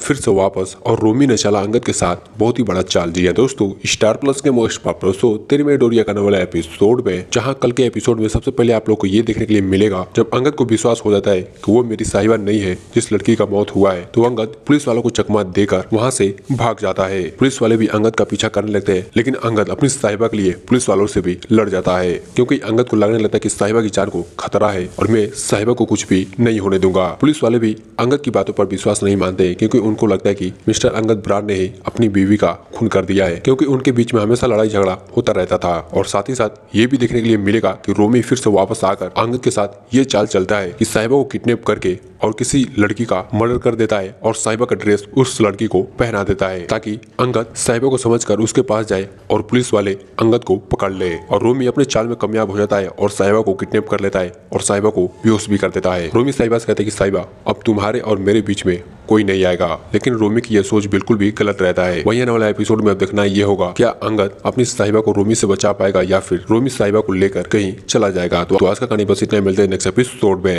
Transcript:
फिर से वापस और रोमी ने चला अंगद के साथ बहुत ही बड़ा चाल है दोस्तों स्टार प्लस के मोस्ट पॉपुलर शो तेरी में डोरिया करने वाले एपिसोड में जहां कल के एपिसोड में सबसे पहले आप लोग को ये देखने के लिए मिलेगा जब अंगद को विश्वास हो जाता है कि वो मेरी साहिबा नहीं है जिस लड़की का मौत हुआ है तो अंगद पुलिस वालों को चकमा देकर वहाँ से भाग जाता है पुलिस वाले भी अंगद का पीछा करने लगते है लेकिन अंगद अपनी साहिबा के लिए पुलिस वालों से भी लड़ जाता है क्यूँकी अंगद को लगने लगता है की साहिबा की जान को खतरा है और मैं साहिबा को कुछ भी नहीं होने दूंगा पुलिस वाले भी अंगद की बातों पर विश्वास नहीं मानते क्योंकि क्योंकि उनको लगता है कि मिस्टर अंगद ब्रांड ने ही अपनी बीवी का खून कर दिया है क्योंकि उनके बीच में हमेशा लड़ाई झगड़ा होता रहता था और साथ ही साथ ये भी देखने के लिए मिलेगा कि रोमी फिर से वापस आकर अंगद के साथ ये चाल चलता है कि साहिबा को किडनेप करके और किसी लड़की का मर्डर कर देता है और साहिबा का ड्रेस उस लड़की को पहना देता है ताकि अंगद साहिबा को समझ उसके पास जाए और पुलिस वाले अंगद को पकड़ ले और रोमी अपने चाल में कामयाब हो जाता है और साहिबा को किडनेप कर लेता है और साहिबा को बेहोश भी कर देता है रोमी साहिबा से कहते हैं कि साहिबा अब तुम्हारे और मेरे बीच में कोई नहीं आएगा लेकिन रोमी की यह सोच बिल्कुल भी गलत रहता है वही आने वाला एपिसोड में अब देखना यह होगा क्या अंगद अपनी साहिबा को रोमी से बचा पाएगा या फिर रोमी साहिबा को लेकर कहीं चला जाएगा तो आज का कहानी बस इतना मिलते हैं नेक्स्ट एपिसोड में